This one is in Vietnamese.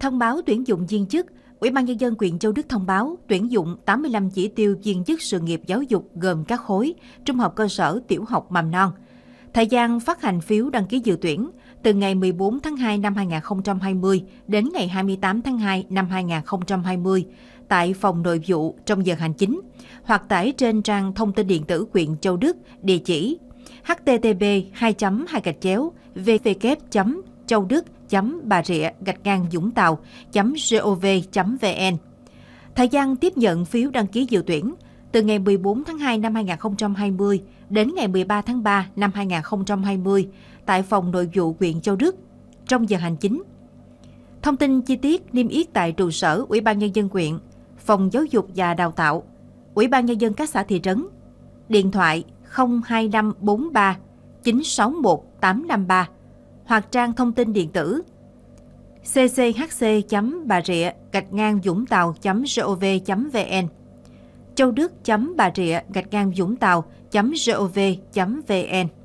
Thông báo tuyển dụng viên chức, Ủy ban Nhân dân huyện Châu Đức thông báo tuyển dụng 85 chỉ tiêu viên chức sự nghiệp giáo dục gồm các khối trung học cơ sở, tiểu học, mầm non. Thời gian phát hành phiếu đăng ký dự tuyển từ ngày 14 tháng 2 năm 2020 đến ngày 28 tháng 2 năm 2020 tại phòng nội vụ trong giờ hành chính hoặc tải trên trang thông tin điện tử huyện Châu Đức địa chỉ http 2 2 vvk châu đức chấm bà rịa gạch ngang dũng tàu chấm gov vn thời gian tiếp nhận phiếu đăng ký dự tuyển từ ngày 14 tháng 2 năm 2020 đến ngày 13 tháng 3 năm 2020 tại phòng nội vụ huyện Châu Đức trong giờ hành chính. Thông tin chi tiết niêm yết tại trụ sở Ủy ban nhân dân huyện, phòng giáo dục và đào tạo, Ủy ban nhân dân các xã thị trấn. Điện thoại 02543 961 853 hoặc trang thông tin điện tử cchc.bà rịa gạch ngang dũng tàu gov vn châu đức bà rịa gạch ngang dũng tàu gov vn